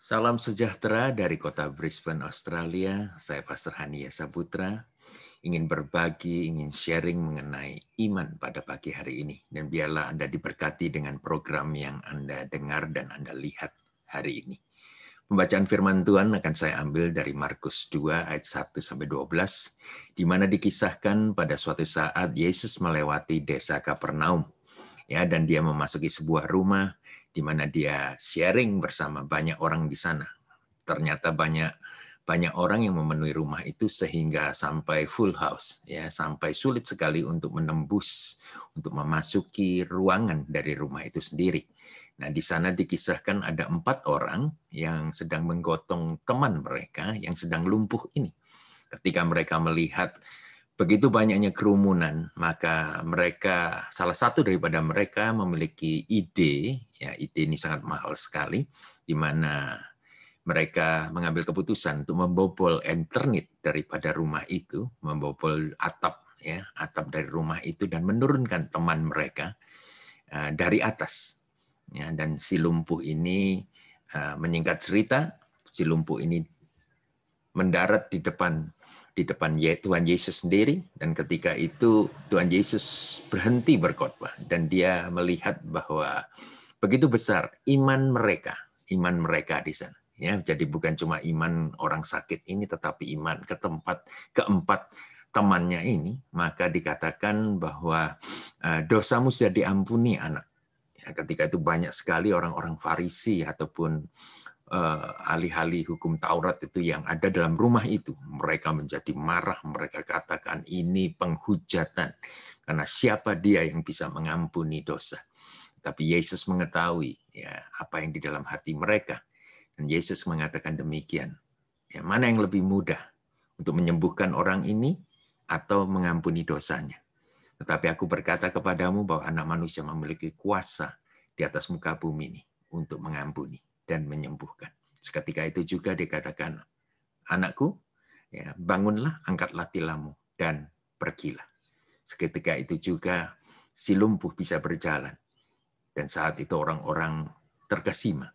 Salam sejahtera dari kota Brisbane, Australia. Saya Pastor Hania Saputra. Ingin berbagi, ingin sharing mengenai iman pada pagi hari ini. Dan biarlah Anda diberkati dengan program yang Anda dengar dan Anda lihat hari ini. Pembacaan firman Tuhan akan saya ambil dari Markus 2 ayat 1 sampai 12 di mana dikisahkan pada suatu saat Yesus melewati desa Kapernaum. Ya, dan dia memasuki sebuah rumah di mana dia sharing bersama banyak orang di sana. Ternyata banyak banyak orang yang memenuhi rumah itu sehingga sampai full house ya, sampai sulit sekali untuk menembus untuk memasuki ruangan dari rumah itu sendiri. Nah, di sana dikisahkan ada empat orang yang sedang menggotong teman mereka yang sedang lumpuh ini. Ketika mereka melihat begitu banyaknya kerumunan, maka mereka salah satu daripada mereka memiliki ide, ya ide ini sangat mahal sekali, di mana mereka mengambil keputusan untuk membobol internet daripada rumah itu, membobol atap ya, atap dari rumah itu dan menurunkan teman mereka eh, dari atas Ya, dan si lumpuh ini eh, menyingkat cerita, si lumpuh ini mendarat di depan di depan Tuhan Yesus sendiri dan ketika itu Tuhan Yesus berhenti berkhotbah dan dia melihat bahwa begitu besar iman mereka, iman mereka di sana. Ya, jadi bukan cuma iman orang sakit ini tetapi iman ke tempat keempat temannya ini, maka dikatakan bahwa eh, dosamu sudah diampuni anak ketika itu banyak sekali orang-orang Farisi ataupun eh, ahli-ahli hukum Taurat itu yang ada dalam rumah itu. Mereka menjadi marah, mereka katakan ini penghujatan. Karena siapa dia yang bisa mengampuni dosa? Tapi Yesus mengetahui ya apa yang di dalam hati mereka. Dan Yesus mengatakan demikian. Ya, mana yang lebih mudah untuk menyembuhkan orang ini atau mengampuni dosanya? Tetapi aku berkata kepadamu bahwa anak manusia memiliki kuasa di atas muka bumi ini untuk mengampuni dan menyembuhkan. Seketika itu juga dikatakan, anakku, ya, bangunlah, angkatlah tilammu, dan pergilah. Seketika itu juga si lumpuh bisa berjalan. Dan saat itu orang-orang terkesima.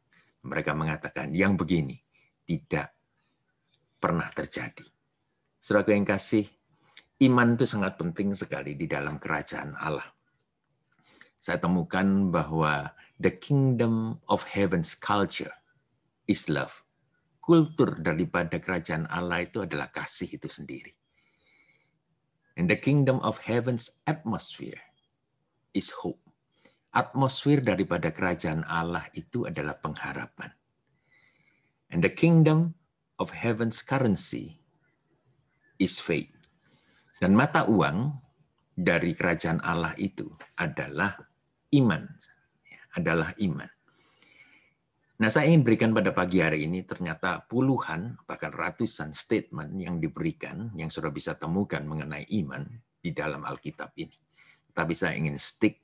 Mereka mengatakan, yang begini tidak pernah terjadi. Saudara yang kasih, iman itu sangat penting sekali di dalam kerajaan Allah saya temukan bahwa the kingdom of heaven's culture is love. Kultur daripada kerajaan Allah itu adalah kasih itu sendiri. And the kingdom of heaven's atmosphere is hope. Atmosfer daripada kerajaan Allah itu adalah pengharapan. And the kingdom of heaven's currency is faith. Dan mata uang dari kerajaan Allah itu adalah iman adalah iman. Nah, saya ingin berikan pada pagi hari ini ternyata puluhan bahkan ratusan statement yang diberikan yang sudah bisa temukan mengenai iman di dalam Alkitab ini. Tapi saya ingin stick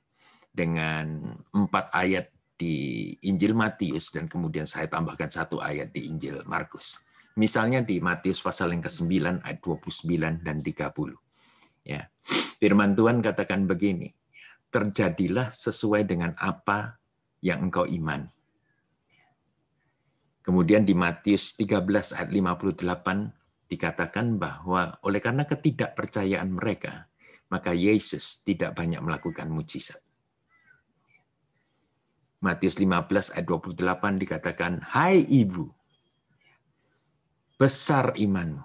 dengan empat ayat di Injil Matius dan kemudian saya tambahkan satu ayat di Injil Markus. Misalnya di Matius pasal yang ke-9 ayat 29 dan 30. Ya. Firman Tuhan katakan begini, terjadilah sesuai dengan apa yang engkau iman. Kemudian di Matius 13 ayat 58 dikatakan bahwa oleh karena ketidakpercayaan mereka, maka Yesus tidak banyak melakukan mujizat. Matius 15 ayat 28 dikatakan, Hai ibu, besar imanmu,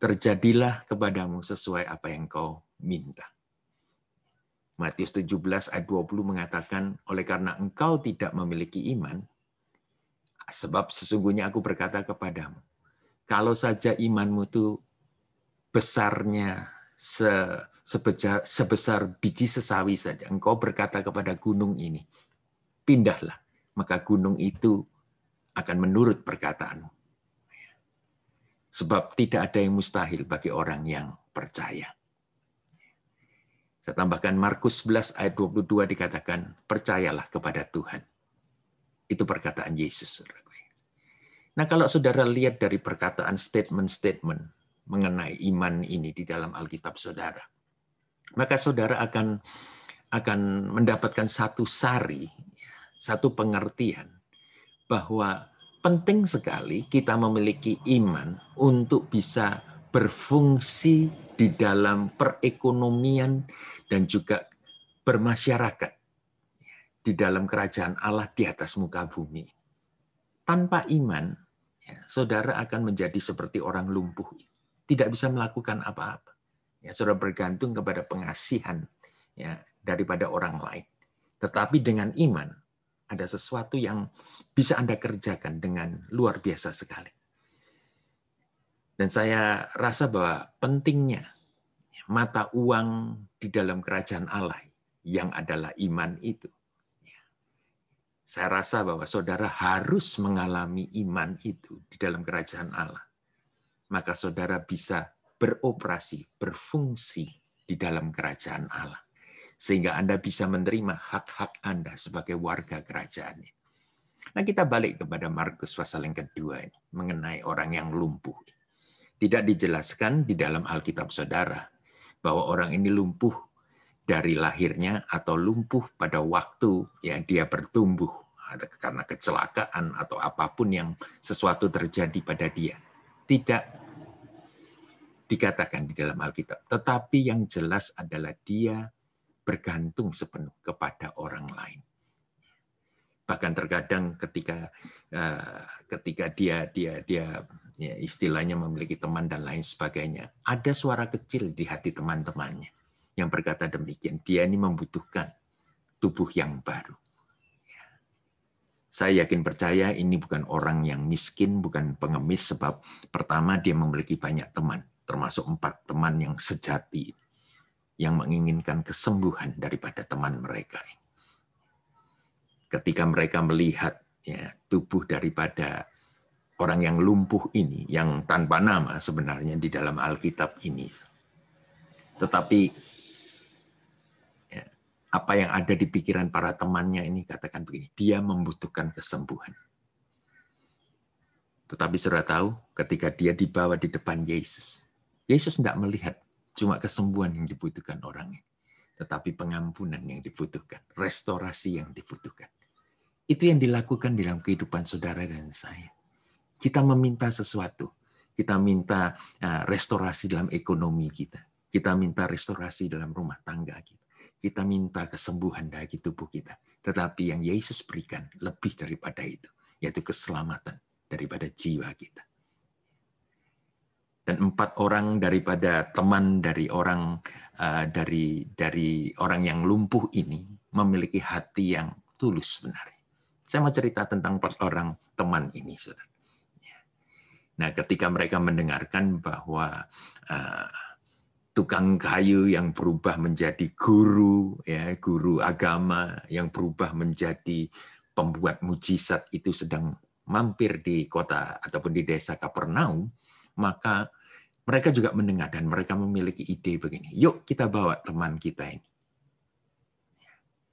terjadilah kepadamu sesuai apa yang kau minta. Matius 17 ayat 20 mengatakan, oleh karena engkau tidak memiliki iman, sebab sesungguhnya aku berkata kepadamu, kalau saja imanmu itu besarnya se, sebesar, sebesar biji sesawi saja, engkau berkata kepada gunung ini, pindahlah, maka gunung itu akan menurut perkataanmu. Sebab tidak ada yang mustahil bagi orang yang percaya. Saya tambahkan Markus 11 ayat 22 dikatakan, percayalah kepada Tuhan. Itu perkataan Yesus. Nah kalau saudara lihat dari perkataan statement-statement mengenai iman ini di dalam Alkitab saudara, maka saudara akan akan mendapatkan satu sari, satu pengertian bahwa penting sekali kita memiliki iman untuk bisa berfungsi di dalam perekonomian dan juga bermasyarakat di dalam kerajaan Allah di atas muka bumi. Tanpa iman, ya, saudara akan menjadi seperti orang lumpuh, tidak bisa melakukan apa-apa. Ya, saudara bergantung kepada pengasihan ya, daripada orang lain. Tetapi dengan iman, ada sesuatu yang bisa Anda kerjakan dengan luar biasa sekali. Dan saya rasa bahwa pentingnya mata uang di dalam kerajaan Allah yang adalah iman itu. Saya rasa bahwa saudara harus mengalami iman itu di dalam kerajaan Allah. Maka saudara bisa beroperasi, berfungsi di dalam kerajaan Allah. Sehingga Anda bisa menerima hak-hak Anda sebagai warga kerajaan Nah kita balik kepada Markus pasal yang kedua ini, mengenai orang yang lumpuh. Tidak dijelaskan di dalam Alkitab Saudara bahwa orang ini lumpuh dari lahirnya atau lumpuh pada waktu ya dia bertumbuh karena kecelakaan atau apapun yang sesuatu terjadi pada dia. Tidak dikatakan di dalam Alkitab. Tetapi yang jelas adalah dia bergantung sepenuh kepada orang lain. Bahkan terkadang ketika eh, ketika dia dia dia ya istilahnya memiliki teman dan lain sebagainya. Ada suara kecil di hati teman-temannya yang berkata demikian. Dia ini membutuhkan tubuh yang baru. Saya yakin percaya ini bukan orang yang miskin, bukan pengemis, sebab pertama dia memiliki banyak teman, termasuk empat teman yang sejati, yang menginginkan kesembuhan daripada teman mereka. Ketika mereka melihat ya, tubuh daripada orang yang lumpuh ini, yang tanpa nama sebenarnya di dalam Alkitab ini. Tetapi ya, apa yang ada di pikiran para temannya ini katakan begini, dia membutuhkan kesembuhan. Tetapi saudara tahu, ketika dia dibawa di depan Yesus, Yesus tidak melihat cuma kesembuhan yang dibutuhkan orangnya, tetapi pengampunan yang dibutuhkan, restorasi yang dibutuhkan. Itu yang dilakukan dalam kehidupan saudara dan saya kita meminta sesuatu. Kita minta eh, restorasi dalam ekonomi kita. Kita minta restorasi dalam rumah tangga kita. Kita minta kesembuhan dari tubuh kita. Tetapi yang Yesus berikan lebih daripada itu, yaitu keselamatan daripada jiwa kita. Dan empat orang daripada teman dari orang eh, dari dari orang yang lumpuh ini memiliki hati yang tulus sebenarnya. Saya mau cerita tentang empat orang teman ini, saudara. Nah, ketika mereka mendengarkan bahwa uh, tukang kayu yang berubah menjadi guru, ya, guru agama yang berubah menjadi pembuat mujizat itu sedang mampir di kota ataupun di desa Kapernaum, maka mereka juga mendengar dan mereka memiliki ide begini. Yuk kita bawa teman kita ini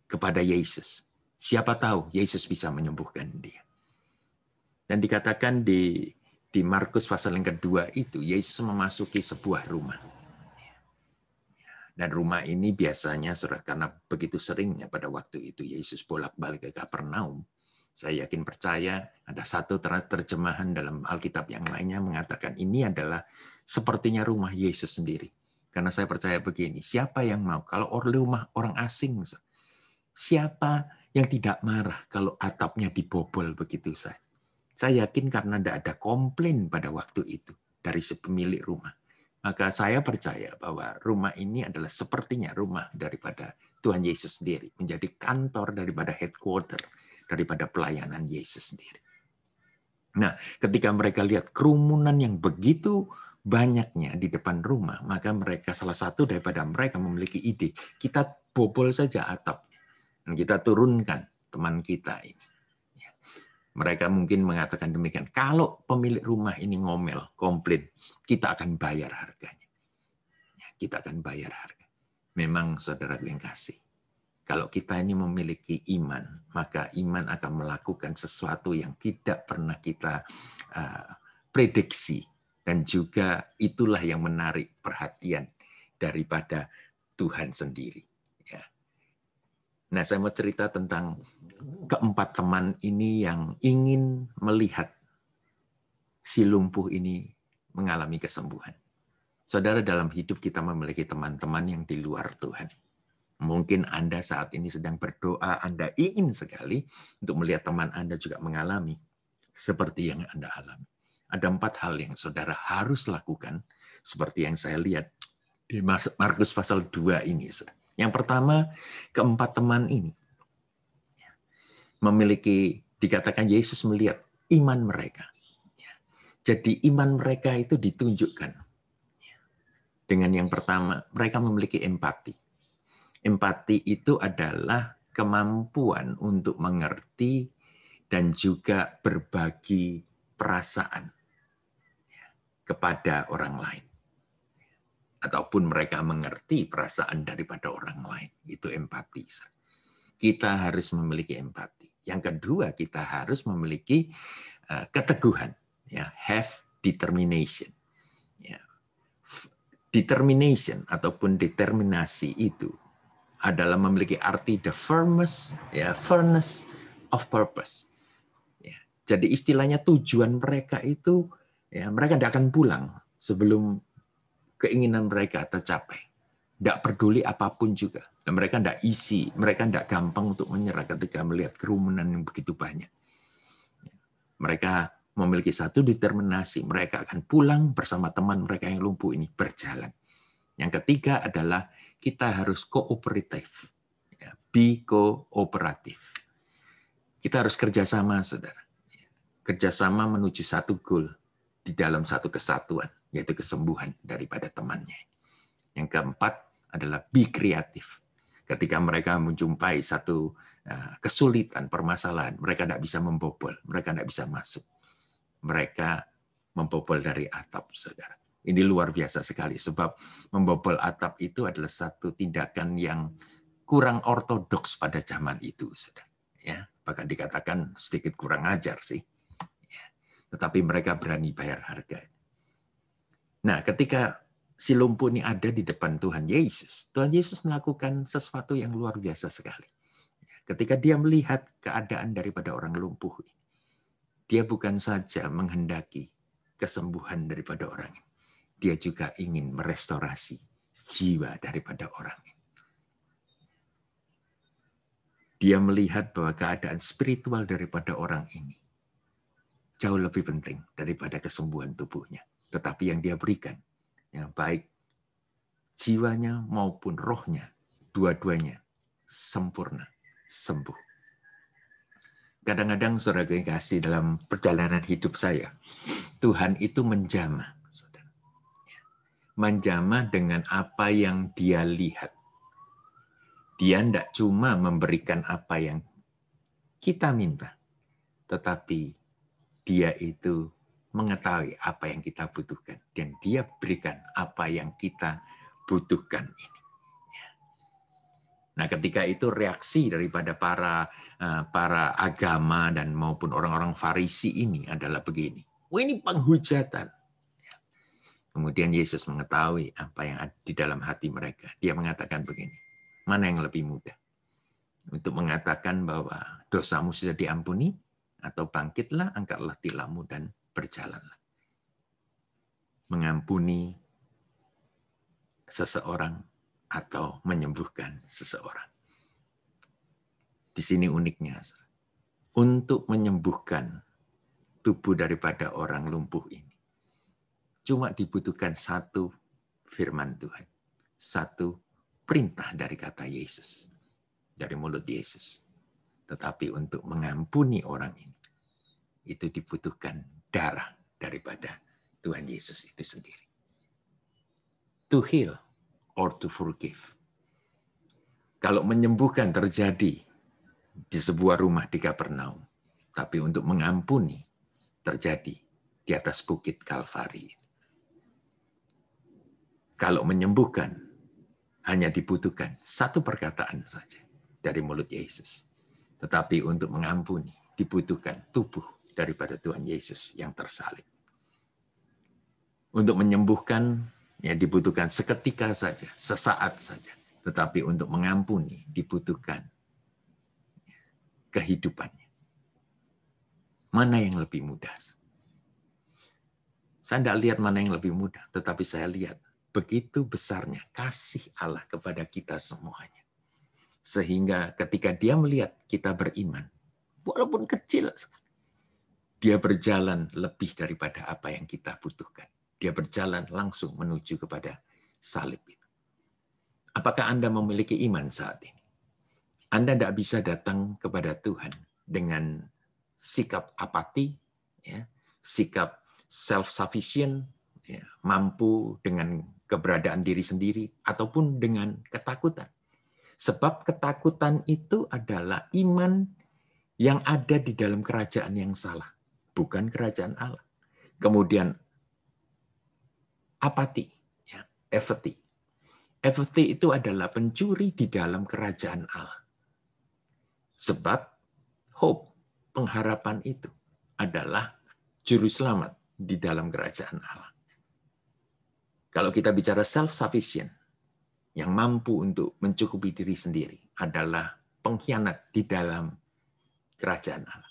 kepada Yesus. Siapa tahu Yesus bisa menyembuhkan dia. Dan dikatakan di di Markus pasal yang kedua itu Yesus memasuki sebuah rumah. Dan rumah ini biasanya surat karena begitu seringnya pada waktu itu Yesus bolak-balik ke Kapernaum. Saya yakin percaya ada satu terjemahan dalam Alkitab yang lainnya mengatakan ini adalah sepertinya rumah Yesus sendiri. Karena saya percaya begini, siapa yang mau kalau rumah orang asing, siapa yang tidak marah kalau atapnya dibobol begitu saja? Saya yakin karena tidak ada komplain pada waktu itu dari sepemilik rumah. Maka saya percaya bahwa rumah ini adalah sepertinya rumah daripada Tuhan Yesus sendiri, menjadi kantor daripada headquarter daripada pelayanan Yesus sendiri. Nah, ketika mereka lihat kerumunan yang begitu banyaknya di depan rumah, maka mereka salah satu daripada mereka memiliki ide, kita bobol saja atapnya dan kita turunkan teman kita ini. Mereka mungkin mengatakan demikian. Kalau pemilik rumah ini ngomel, komplain, kita akan bayar harganya. Ya, kita akan bayar harga. Memang saudara yang kasih. Kalau kita ini memiliki iman, maka iman akan melakukan sesuatu yang tidak pernah kita uh, prediksi. Dan juga itulah yang menarik perhatian daripada Tuhan sendiri. Ya. Nah, saya mau cerita tentang keempat teman ini yang ingin melihat si lumpuh ini mengalami kesembuhan. Saudara, dalam hidup kita memiliki teman-teman yang di luar Tuhan. Mungkin Anda saat ini sedang berdoa, Anda ingin sekali untuk melihat teman Anda juga mengalami seperti yang Anda alami. Ada empat hal yang saudara harus lakukan seperti yang saya lihat di Markus pasal 2 ini. Yang pertama, keempat teman ini memiliki dikatakan Yesus melihat iman mereka. Ya. Jadi iman mereka itu ditunjukkan dengan yang pertama, mereka memiliki empati. Empati itu adalah kemampuan untuk mengerti dan juga berbagi perasaan kepada orang lain. Ataupun mereka mengerti perasaan daripada orang lain. Itu empati. Kita harus memiliki empati. Yang kedua, kita harus memiliki eh, keteguhan, ya, have determination. Ya. Determination ataupun determinasi itu adalah memiliki arti the firmness, ya, firmness of purpose. Ya. Jadi istilahnya tujuan mereka itu, ya, mereka tidak akan pulang sebelum keinginan mereka tercapai. Tidak peduli apapun juga. Dan mereka tidak isi, mereka tidak gampang untuk menyerah ketika melihat kerumunan yang begitu banyak. Mereka memiliki satu determinasi, mereka akan pulang bersama teman mereka yang lumpuh ini berjalan. Yang ketiga adalah kita harus kooperatif, ya, be kooperatif. Kita harus kerjasama, saudara. Ya, kerjasama menuju satu goal di dalam satu kesatuan, yaitu kesembuhan daripada temannya. Yang keempat adalah be kreatif ketika mereka menjumpai satu eh, kesulitan, permasalahan, mereka tidak bisa membobol, mereka tidak bisa masuk. Mereka membobol dari atap, saudara. Ini luar biasa sekali, sebab membobol atap itu adalah satu tindakan yang kurang ortodoks pada zaman itu, saudara. Ya, bahkan dikatakan sedikit kurang ajar sih. Ya. Tetapi mereka berani bayar harga. Nah, ketika si lumpuh ini ada di depan Tuhan Yesus. Tuhan Yesus melakukan sesuatu yang luar biasa sekali. Ketika dia melihat keadaan daripada orang lumpuh ini, dia bukan saja menghendaki kesembuhan daripada orang ini, dia juga ingin merestorasi jiwa daripada orang ini. Dia melihat bahwa keadaan spiritual daripada orang ini jauh lebih penting daripada kesembuhan tubuhnya. Tetapi yang dia berikan yang baik jiwanya maupun rohnya, dua-duanya sempurna, sembuh. Kadang-kadang saudara kasih dalam perjalanan hidup saya, Tuhan itu menjamah. menjama dengan apa yang dia lihat. Dia tidak cuma memberikan apa yang kita minta, tetapi dia itu mengetahui apa yang kita butuhkan dan dia berikan apa yang kita butuhkan ini. Ya. Nah, ketika itu reaksi daripada para eh, para agama dan maupun orang-orang Farisi ini adalah begini. Oh, ini penghujatan. Ya. Kemudian Yesus mengetahui apa yang ada di dalam hati mereka. Dia mengatakan begini, mana yang lebih mudah? Untuk mengatakan bahwa dosamu sudah diampuni, atau bangkitlah, angkatlah tilammu dan berjalan, Mengampuni seseorang atau menyembuhkan seseorang. Di sini uniknya, untuk menyembuhkan tubuh daripada orang lumpuh ini, cuma dibutuhkan satu firman Tuhan, satu perintah dari kata Yesus, dari mulut Yesus. Tetapi untuk mengampuni orang ini, itu dibutuhkan darah daripada Tuhan Yesus itu sendiri. To heal or to forgive. Kalau menyembuhkan terjadi di sebuah rumah di Kapernaum, tapi untuk mengampuni terjadi di atas bukit Kalvari. Kalau menyembuhkan hanya dibutuhkan satu perkataan saja dari mulut Yesus. Tetapi untuk mengampuni dibutuhkan tubuh daripada Tuhan Yesus yang tersalib. Untuk menyembuhkan ya dibutuhkan seketika saja, sesaat saja, tetapi untuk mengampuni dibutuhkan kehidupannya. Mana yang lebih mudah? Saya tidak lihat mana yang lebih mudah, tetapi saya lihat begitu besarnya kasih Allah kepada kita semuanya. Sehingga ketika dia melihat kita beriman, walaupun kecil dia berjalan lebih daripada apa yang kita butuhkan. Dia berjalan langsung menuju kepada salib itu. Apakah Anda memiliki iman saat ini? Anda tidak bisa datang kepada Tuhan dengan sikap apati, ya, sikap self-sufficient, ya, mampu dengan keberadaan diri sendiri, ataupun dengan ketakutan. Sebab ketakutan itu adalah iman yang ada di dalam kerajaan yang salah bukan kerajaan Allah. Kemudian apati, ya, efeti Efeti itu adalah pencuri di dalam kerajaan Allah. Sebab hope, pengharapan itu adalah juru selamat di dalam kerajaan Allah. Kalau kita bicara self-sufficient, yang mampu untuk mencukupi diri sendiri adalah pengkhianat di dalam kerajaan Allah.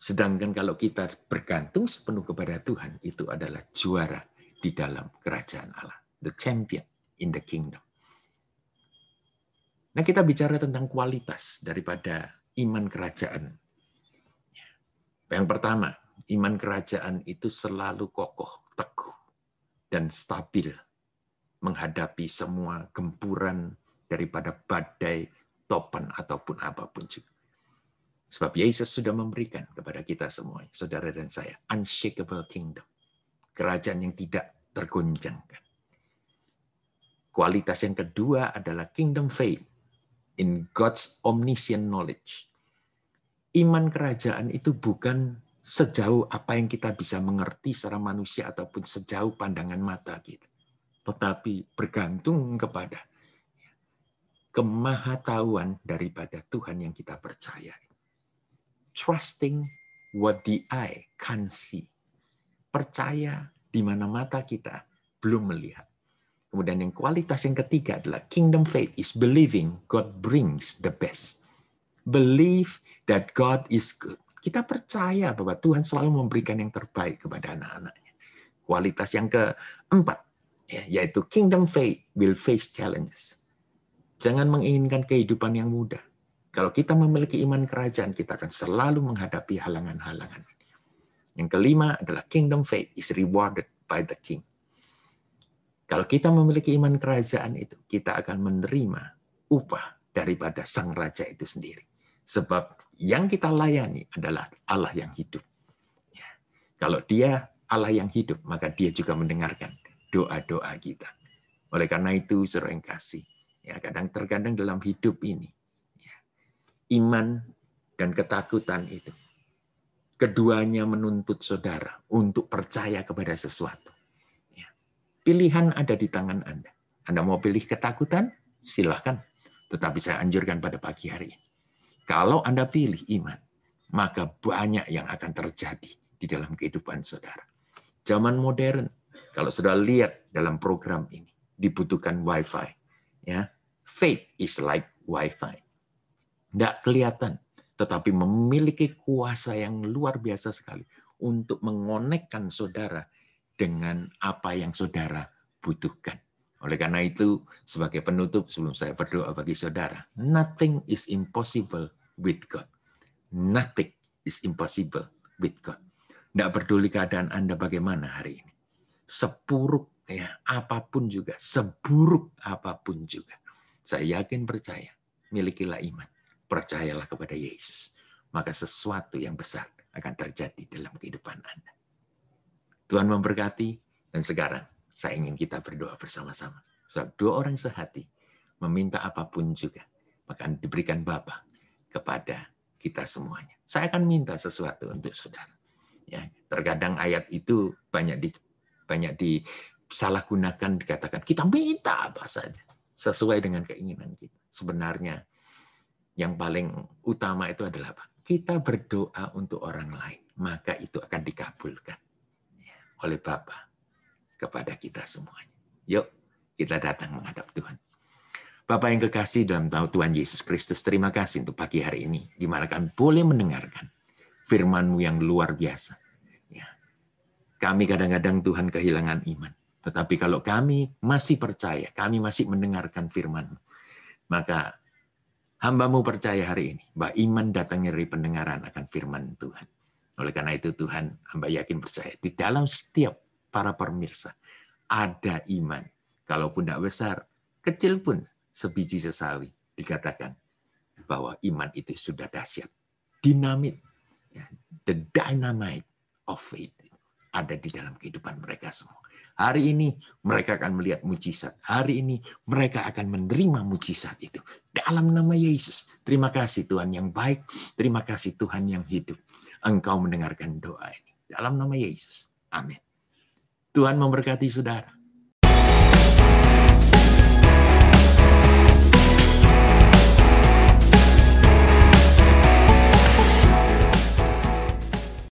Sedangkan kalau kita bergantung sepenuh kepada Tuhan, itu adalah juara di dalam kerajaan Allah. The champion in the kingdom. Nah kita bicara tentang kualitas daripada iman kerajaan. Yang pertama, iman kerajaan itu selalu kokoh, teguh, dan stabil menghadapi semua gempuran daripada badai, topan, ataupun apapun juga. Sebab Yesus sudah memberikan kepada kita semua, saudara dan saya, unshakable kingdom. Kerajaan yang tidak tergoncangkan. Kualitas yang kedua adalah kingdom faith in God's omniscient knowledge. Iman kerajaan itu bukan sejauh apa yang kita bisa mengerti secara manusia ataupun sejauh pandangan mata kita. Tetapi bergantung kepada kemahatauan daripada Tuhan yang kita percayai trusting what the eye can see. Percaya di mana mata kita belum melihat. Kemudian yang kualitas yang ketiga adalah kingdom faith is believing God brings the best. Believe that God is good. Kita percaya bahwa Tuhan selalu memberikan yang terbaik kepada anak-anaknya. Kualitas yang keempat, ya, yaitu kingdom faith will face challenges. Jangan menginginkan kehidupan yang mudah. Kalau kita memiliki iman kerajaan, kita akan selalu menghadapi halangan-halangan. Yang kelima adalah kingdom faith is rewarded by the king. Kalau kita memiliki iman kerajaan itu, kita akan menerima upah daripada sang raja itu sendiri. Sebab yang kita layani adalah Allah yang hidup. Ya. Kalau dia Allah yang hidup, maka dia juga mendengarkan doa-doa kita. Oleh karena itu, suruh yang kasih, ya kadang terkadang dalam hidup ini iman dan ketakutan itu. Keduanya menuntut saudara untuk percaya kepada sesuatu. Ya. Pilihan ada di tangan Anda. Anda mau pilih ketakutan? Silahkan. Tetapi saya anjurkan pada pagi hari ini. Kalau Anda pilih iman, maka banyak yang akan terjadi di dalam kehidupan saudara. Zaman modern, kalau sudah lihat dalam program ini, dibutuhkan wifi. Ya, faith is like wifi tidak kelihatan, tetapi memiliki kuasa yang luar biasa sekali untuk mengonekkan saudara dengan apa yang saudara butuhkan. Oleh karena itu, sebagai penutup sebelum saya berdoa bagi saudara, nothing is impossible with God. Nothing is impossible with God. Tidak peduli keadaan Anda bagaimana hari ini. Sepuruk ya apapun juga, seburuk apapun juga. Saya yakin percaya, milikilah iman percayalah kepada Yesus. Maka sesuatu yang besar akan terjadi dalam kehidupan Anda. Tuhan memberkati, dan sekarang saya ingin kita berdoa bersama-sama. Sebab dua orang sehati meminta apapun juga, maka diberikan Bapa kepada kita semuanya. Saya akan minta sesuatu untuk saudara. Ya, terkadang ayat itu banyak di banyak disalahgunakan dikatakan kita minta apa saja sesuai dengan keinginan kita. Sebenarnya yang paling utama itu adalah apa? Kita berdoa untuk orang lain, maka itu akan dikabulkan ya. oleh Bapa kepada kita semuanya. Yuk, kita datang menghadap Tuhan. Bapak yang kekasih dalam tahu Tuhan Yesus Kristus, terima kasih untuk pagi hari ini, di mana kami boleh mendengarkan firman-Mu yang luar biasa. Ya. Kami kadang-kadang Tuhan kehilangan iman, tetapi kalau kami masih percaya, kami masih mendengarkan firman maka Hambamu percaya hari ini bahwa iman datangnya dari pendengaran akan firman Tuhan. Oleh karena itu Tuhan hamba yakin percaya di dalam setiap para pemirsa ada iman. Kalaupun tidak besar, kecil pun sebiji sesawi dikatakan bahwa iman itu sudah dahsyat. Dinamit, ya, the dynamite of faith ada di dalam kehidupan mereka semua. Hari ini mereka akan melihat mujizat. Hari ini mereka akan menerima mujizat itu. Dalam nama Yesus. Terima kasih Tuhan yang baik. Terima kasih Tuhan yang hidup. Engkau mendengarkan doa ini. Dalam nama Yesus. Amin. Tuhan memberkati saudara.